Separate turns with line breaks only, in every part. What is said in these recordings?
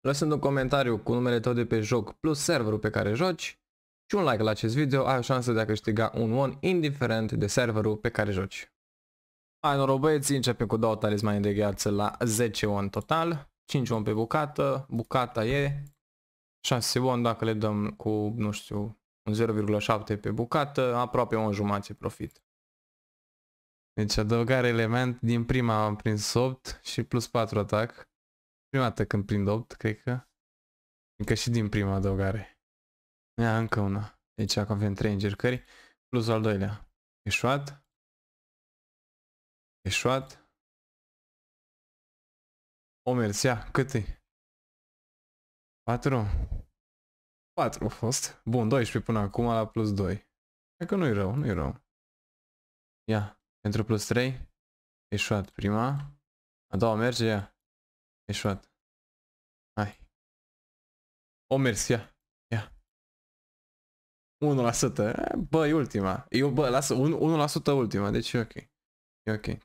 lăsând un comentariu cu numele tău de pe joc plus serverul pe care joci și un like la acest video, ai o șansă de a câștiga un won indiferent de serverul pe care joci. Hai noroc băieții, începem cu două talismane de gheață la 10 won total, 5 won pe bucată, bucata e 6 won dacă le dăm cu, nu știu, un 0,7 pe bucată, aproape o jumătate profit. Deci adăugare element din prima am prins 8 și plus 4 atac prima dată când prind 8, cred că. Încă și din prima adăugare. Ia, încă una. Deci acum avem 3 încercări, plus al doilea. Eșuat.
Eșuat. O mers, ia, cât e?
4? 4 a fost. Bun, 12 până acum la plus 2. Cred că nu-i rău, nu-i rău. Ia, pentru plus 3,
eșuat prima. A doua merge, ia. Eșuat. Hai.
O mers, ia. Ia. 1%. Eh, bă, e ultima. Eu, bă, lasă, 1, 1% ultima, deci e ok. E ok, 13%.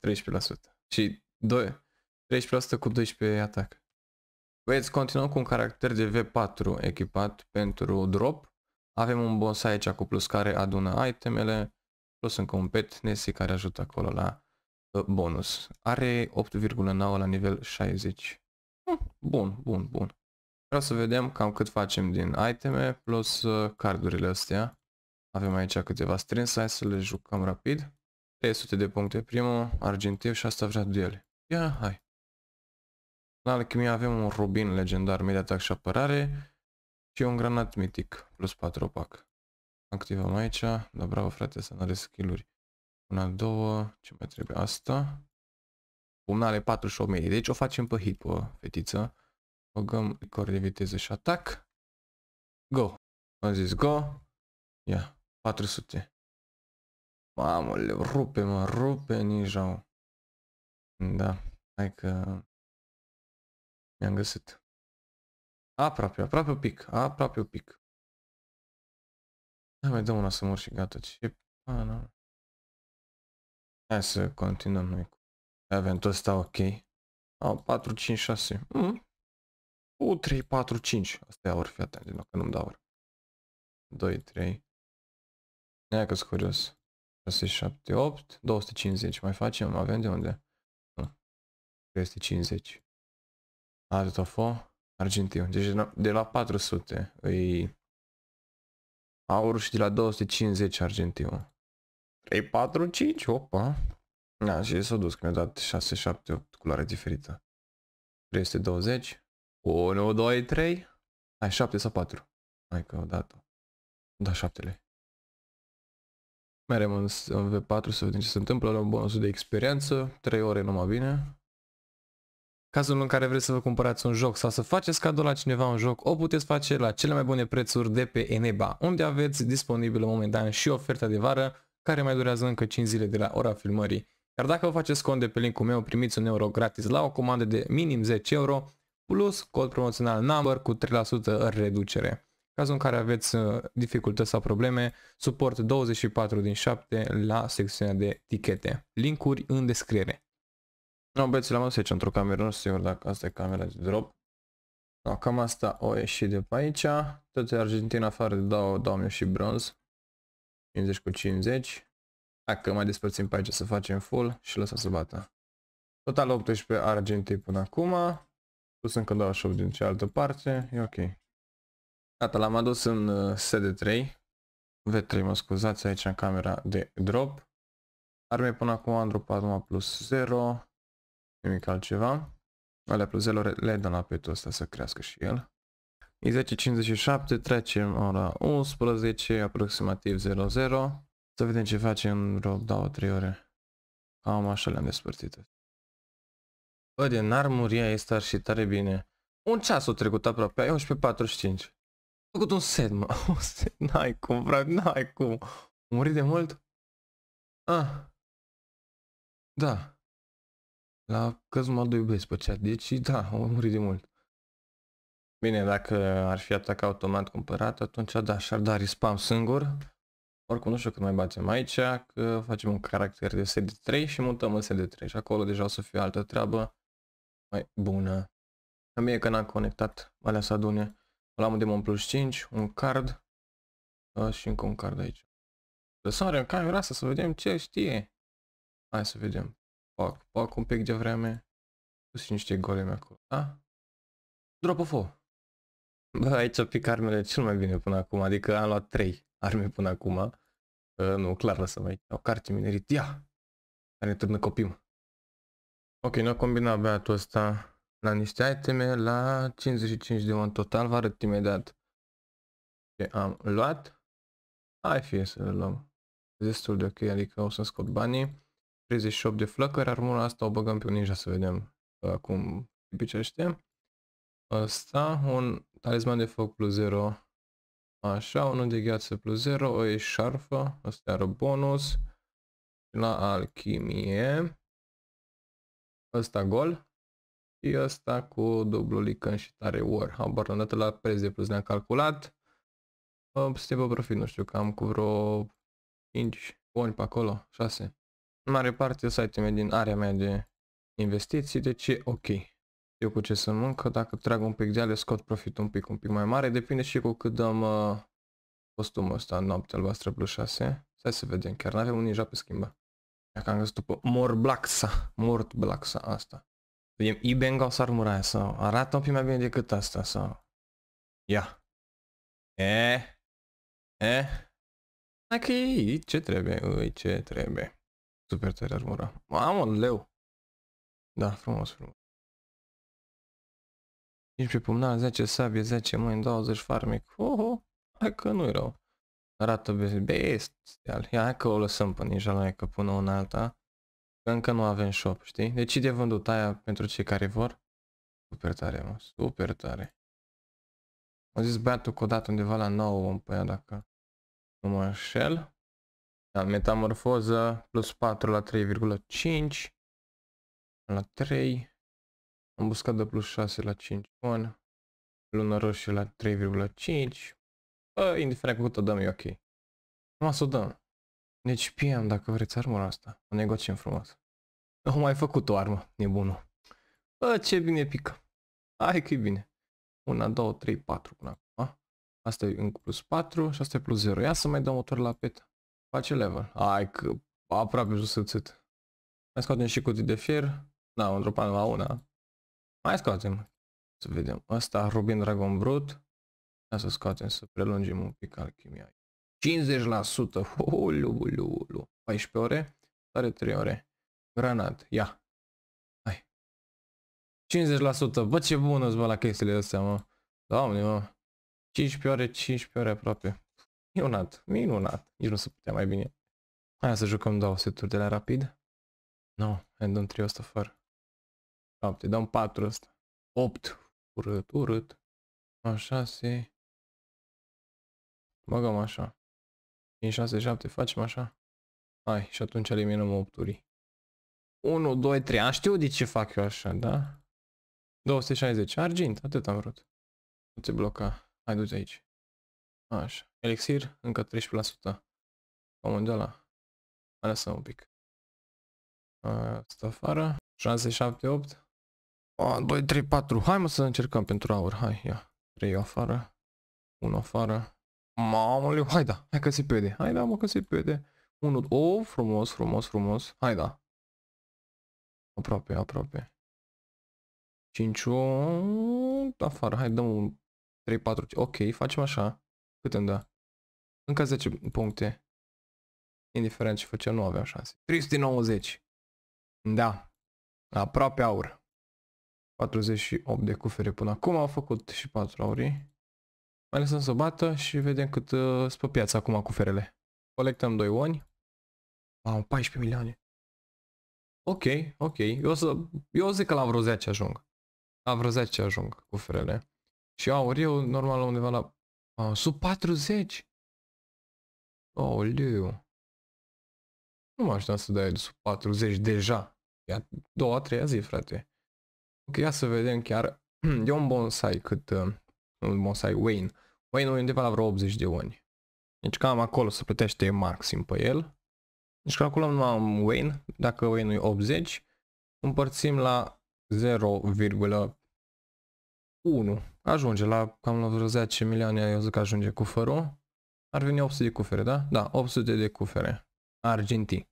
Și 2, 13% cu 12 atac. Băieți, continuăm cu un caracter de V4 echipat pentru drop. Avem un boss aici cu plus care adună itemele, plus încă un pet Nessie care ajută acolo la bonus. Are 8,9 la nivel 60. Bun, bun, bun. Vreau să vedem cam cât facem din iteme plus uh, cardurile astea. Avem aici câteva strâns, hai să le jucăm rapid. 300 de puncte primul, argintiv și asta vrea duele. Ia, hai. La alchimie avem un rubin legendar, mid atac și apărare și un granat mitic, plus 4 opac. Activăm aici, da bravo frate să nu are skill-uri. Una, două, ce mai trebuie asta? Pumna are 48 medii. Deci o facem pe hit pe fetiță. Băgăm record de viteză și atac. Go. Am zis go. Ia. 400. Mamă, le rupe, mă, rupe ninja
Da. Hai că... Mi-am găsit. Aproape, aproape o pic, aproape o pic. Hai mai dăm una să mor și gata, ce pana. Hai să continuăm noi
Eventul ăsta ok. A, 4, 5, 6. Mm. U, 3, 4, 5. Asta e aur, fii atent, din nou, că nu-mi dau aur. 2, 3. Ia că-s curios. 6, 7, 8, 250. Mai facem? Avem
de unde? Nu. 350. Atât a fost.
Argintiu. Deci de la, 400 îi aurul și de la 250 argintiu. 3, 4, 5, opa. Da, și s-a dus, că mi-a dat 6, 7, 8 culoare diferită. 320, 1, 2, 3, hai 7 sau 4. Hai că o dată. Da, 7 Merem în, în V4 să vedem ce se întâmplă, luăm bonusul de experiență, 3 ore numai bine. Cazul în care vreți să vă cumpărați un joc sau să faceți cadou la cineva un joc, o puteți face la cele mai bune prețuri de pe Eneba, unde aveți disponibilă momentan și oferta de vară, care mai durează încă 5 zile de la ora filmării. Iar dacă vă faceți cont de pe linkul meu, primiți un euro gratis la o comandă de minim 10 euro, plus cod promoțional number cu 3% reducere. Cazul în care aveți uh, dificultăți sau probleme, suport 24 din 7 la secțiunea de tichete. Linkuri în descriere. No, băieți, l-am adus aici într-o cameră, nu știu dacă asta e camera de drop. No, cam asta o ieșit de pe aici. Tot Argentina afară de două, dau și bronz. 50 cu 50. Dacă mai despărțim pe aici să facem full și lăsăm să bată. Total 18 argentii până acum. Plus încă 28 din cealaltă parte. E ok. Gata, l-am adus în uh, SD3. V3, mă scuzați, aici în camera de drop. Arme până acum am dropat numai plus 0. Nimic altceva. Alea plus 0 le dăm la petul ăsta să crească și el. E 10.57, trecem ora 11, aproximativ 00. Să vedem ce face în vreo 2-3 ore. Cam așa le-am despărțit. Bă, de n-ar muri este ar și tare bine. Un ceas o trecut aproape, ai 11.45. Făcut un set, mă. Un set, n-ai cum, frate, n-ai cum. Muri de mult? Ah. Da. La căz mă doi iubesc pe chat, deci da, am murit de mult. Bine, dacă ar fi atac automat cumpărat, atunci da, și-ar da respam singur. Oricum nu știu cât mai batem aici, că facem un caracter de set de 3 și mutăm în set de 3 și acolo deja o să fie altă treabă mai bună. Că mie că n-am conectat alea să adune. L-am un Demon Plus 5, un card uh, și încă un card aici. Lăsare în camera asta să vedem ce știe. Hai să vedem. Fac, fac un pic de vreme. Pus niște golemi acolo, da? Drop of Bă, aici pic armele cel mai bine până acum, adică am luat 3 arme până acum. Uh, nu, clar lăsăm aici. O carte minerit. Ia! Care ne târnă copim. Ok, noi combinăm băiatul ăsta la niște iteme la 55 de un total. Vă arăt imediat ce am luat. Hai fie să le luăm. Destul de ok, adică o să scot banii. 38 de flăcări, armura asta o băgăm pe un ninja să vedem uh, cum picește. Asta, un talisman de foc plus 0 Așa, unul de gheață plus 0, o eșarfă, asta are bonus. Și la alchimie. Ăsta gol. Și ăsta cu dublu licăn și tare war. Habar n-am la preț de plus ne-am calculat. Suntem pe profit, nu știu, cam cu vreo 5 ori pe acolo, 6. În mare parte site-ul din area mea de investiții, deci e ok. Eu cu ce să mâncă, dacă trag un pic de ale, scot profit un pic, un pic mai mare, depinde și cu cât dăm uh, costumul ăsta, noaptea albastră plus 6. Stai să vedem, chiar n-avem un ninja pe schimbă. Dacă am găsit după Morblaxa, Mort asta. Vedem Ibenga sau armura sau arată un pic mai bine decât asta sau...
Ia. E? E? Hai că e, ce trebuie, ui, ce trebuie. Super tare armura. Mamă, leu.
Da, frumos, frumos pe pumna, 10 sabie, 10 mâini, 20 farmec. Ho, ho, hai că nu-i rău. Arată bestial. Ia, hai că o lăsăm pe ninja că pună una alta. Că încă nu avem shop, știi? Deci de vândut aia pentru cei care vor. Super tare, mă, super tare. Am zis băiatul că odată undeva la 9 pe ea, dacă nu mă înșel. Da, metamorfoză plus 4 la 3,5 la 3 am buscat de plus 6 la 5 bun. Luna roșie la 3,5. Bă, indiferent cu cât o dăm, e ok. Mă să o dăm. Deci PM, dacă vreți armura asta, o negociem frumos. Am mai făcut o armă, nebună. Bă, ce bine pică. Hai că e bine. Una, două, trei, patru, până acum. Asta e în plus 4 și asta e plus 0. Ia să mai dau motor la pet. Face level. Ai că aproape jos să Mai scoatem și cutii de fier. Da, într-o la una. Mai scoatem. Să vedem. Asta Rubin Dragon Brut. Hai să scoatem, să prelungim un pic alchimia. 50%. Ulu, ulu, ulu. 14 ore. Are 3 ore. Granat. Ia. Hai. 50%. Bă, ce bună bă, la chestiile astea, mă. Doamne, mă. 15 ore, 15 ore aproape. Minunat, minunat. Nici nu se putea mai bine. Hai să jucăm două seturi de la rapid. Nu, No, I don't trust fără. 7, dăm 4 ăsta. 8. Urât, urât.
A, 6. Băgăm așa.
5, 6, 7, facem așa. Hai, și atunci eliminăm 8 uri 1, 2, 3. Am știut de ce fac eu așa, da? 260. Argint, atât am vrut. Nu te bloca. Hai, du-te aici. Așa. Elixir, încă 13%. Am de la. Mai lăsăm un pic. Asta afară. 6, 7, 8. 1, 2, 3, 4. Hai mă să încercăm pentru aur. Hai, ia. 3 afară. 1 afară. Mamă, leu. hai da, hai că se pede. Hai da, mă că se pede. 1, o, oh, frumos, frumos, frumos. Hai da. Aproape, aproape. 5, o, afară. Hai, dăm un 3, 4, ok, facem așa. Cât îmi da? Încă 10 puncte. Indiferent ce făceam, nu aveam șanse. 390. Da. Aproape aur. 48 de cufere până acum, au făcut și 4 aurii. Mai lăsăm să bată și vedem cât uh, spă piața acum cuferele. Colectăm 2 oni. Au 14 milioane. Ok, ok. Eu, să, eu zic că la vreo 10 ajung. La vreo 10 ajung cuferele. Și eu normal undeva la... Uh, sub 40? Oh, liu. Nu mă așteptam să dai de sub 40 deja. E a doua, a treia zi, frate. Ia să vedem chiar. E un bonsai cât... Uh, un bonsai Wayne. Wayne e undeva la vreo 80 de oni. Deci cam acolo se plătește maxim pe el. Deci calculăm numai Wayne. Dacă Wayne e 80, împărțim la 0,1. Ajunge la cam la vreo 10 milioane, eu zic că ajunge cufărul. Ar veni 800 de cufere, da? Da, 800 de cufere. Argentii.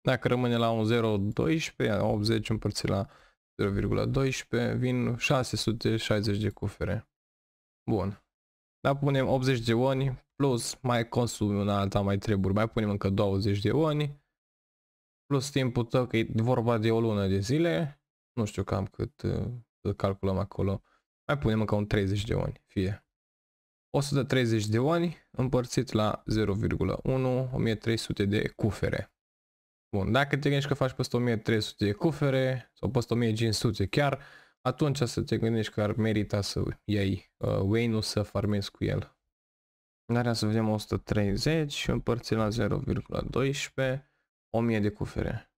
Dacă rămâne la un 0,12, 80 împărțit la 0,12, vin 660 de cufere. Bun. Da, punem 80 de oni, plus mai consum una alta, mai trebuie, mai punem încă 20 de oni, plus timpul tău, că e vorba de o lună de zile, nu știu cam cât să calculăm acolo, mai punem încă un 30 de oni, fie. 130 de oni împărțit la 0,1, 1300 de cufere. Bun, dacă te gândești că faci peste 1300 de cufere sau peste 1500 chiar, atunci să te gândești că ar merita să iei uh, Wayne-ul să farmezi cu el. Dar să vedem 130 împărțit la 0,12, 1000 de cufere.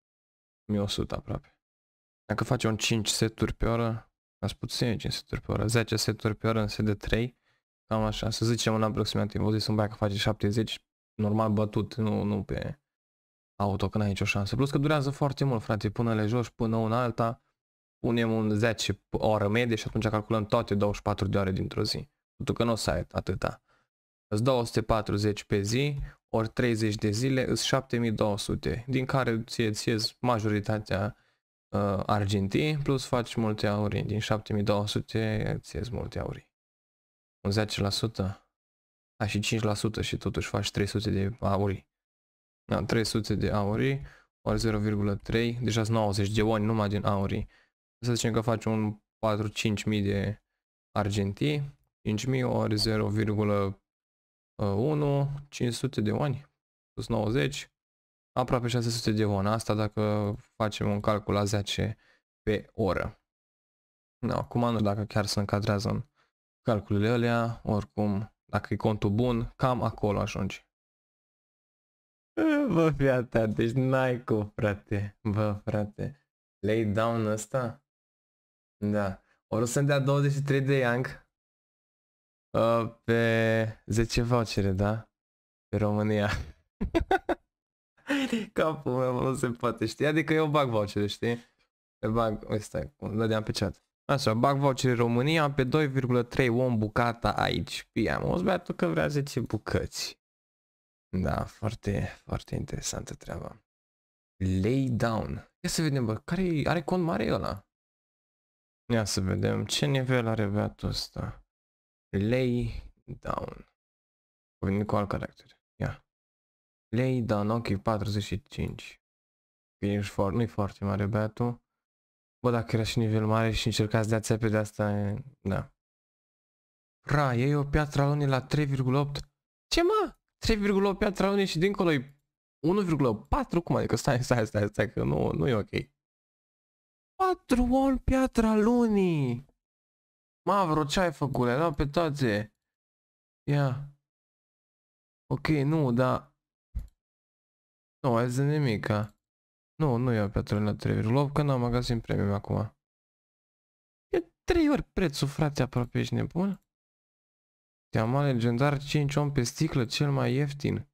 1100 aproape. Dacă faci un 5 seturi pe oră, ați puțin 5 seturi pe oră, 10 seturi pe oră în set de 3, cam așa, să zicem un aproximativ, o zis un băiat că face 70, normal bătut, nu, nu pe auto n ai nicio șansă. Plus că durează foarte mult, frate, până le joci, până una alta, punem un 10 oră medie și atunci calculăm toate 24 de ore dintr-o zi. Pentru că nu o să ai atâta. Îți 240 pe zi, ori 30 de zile, îți 7200, din care ție ție majoritatea uh, argintii, plus faci multe aurii. Din 7200 ție multe aurii. Un 10%? Ai și 5% și totuși faci 300 de aurii. Da, 300 de aurii, ori 0,3, deja sunt 90 de oni numai din aurii. Să zicem că faci un 4-5 mii de argentii, 5 mii ori 0,1, 500 de oni, plus 90, aproape 600 de oni. Asta dacă facem un calcul la 10 pe oră. Da, acum nu dacă chiar se încadrează în calculele alea, oricum, dacă e contul bun, cam acolo ajungi. Bă, fiata, deci n-ai cu, frate. Bă, frate. Lay down ăsta? Da. O să-mi dea 23 de Yang. Uh, ă, pe 10 vouchere, da? Pe România. Capul meu nu se poate, știi? Adică eu bag vouchere, știi? Le bag, uite, stai, dădeam pe chat. Așa, bag vouchere România pe 2,3 om bucata aici. Pia, mă, o că vrea 10 bucăți. Da, foarte, foarte interesantă treaba. Lay down. Ia să vedem, bă, care are cont mare ăla? Ia să vedem ce nivel are beatul ăsta. Lay down. A venit cu alt caracter. Ia. Lay down, ok, 45. Ești foarte, nu-i foarte mare beatul. Bă, dacă era și nivel mare și încercați de ați de asta, e... da. Ra, e o piatră alune la 3,8. Ce mă? 3,8 piatra unii și dincolo e 1,4? Cum adică? Stai, stai, stai, stai, că nu, nu e ok. 4 ori piatra lunii! Mavro, ce ai făcut? Le-ai luat pe toate. Ia. Ok, nu, da. Nu, ai de nimica. Nu, nu iau piatra la 3,8, că n-am magazin premium acum. E 3 ori prețul, frate, aproape ești nebun? Teama legendar 5 om pe sticlă, cel mai ieftin.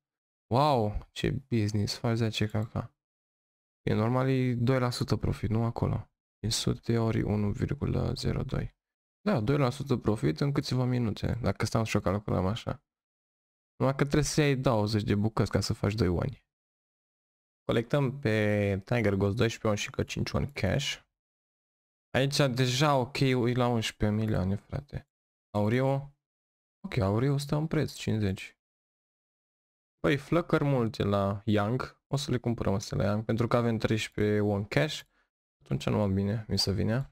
Wow, ce business faci de caca. E normal, e 2% profit, nu acolo. 500 ori 1,02. Da, 2% profit în câțiva minute, dacă stau și o calculăm așa. Numai că trebuie să iei 20 de bucăți ca să faci 2 oani. Colectăm pe Tiger Ghost 12 on și că 5 on cash. Aici deja ok e la 11 milioane, frate. Auriu, Ok, auriu stă în preț, 50. Păi, flăcări multe la Young, O să le cumpărăm astea la Young, pentru că avem 13 One cash. Atunci nu am bine mi se vine.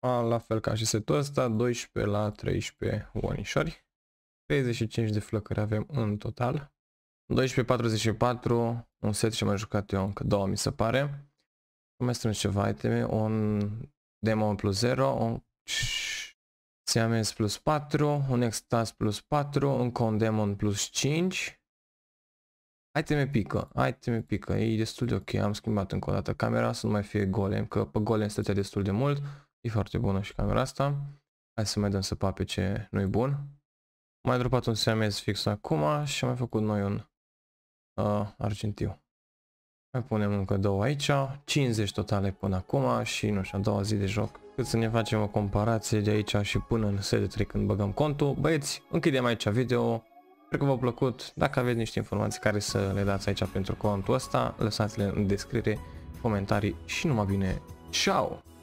A, la fel ca și setul ăsta, 12 la 13 wonișori. 35 de flăcări avem în total. 12.44, un set și mai jucat eu încă două mi se pare. Mai strâns ceva iteme, un demo plus 0, un Siamez plus 4, un extas plus 4, un condemon plus 5. Hai te mi pică, hai te mi pică, e destul de ok, am schimbat încă o dată camera să nu mai fie golem, că pe golem stătea destul de mult. E foarte bună și camera asta. Hai să mai dăm să pape ce nu-i bun. mai dropat un siamez fix acum și am mai făcut noi un uh, argintiu. Mai punem încă două aici, 50 totale până acum și nu știu, a doua zi de joc. Cât să ne facem o comparație de aici și până în serie 3 când băgăm contul. Băieți, închidem aici video. Sper că v-a plăcut. Dacă aveți niște informații care să le dați aici pentru contul ăsta, lăsați-le în descriere, comentarii și numai bine. Ciao!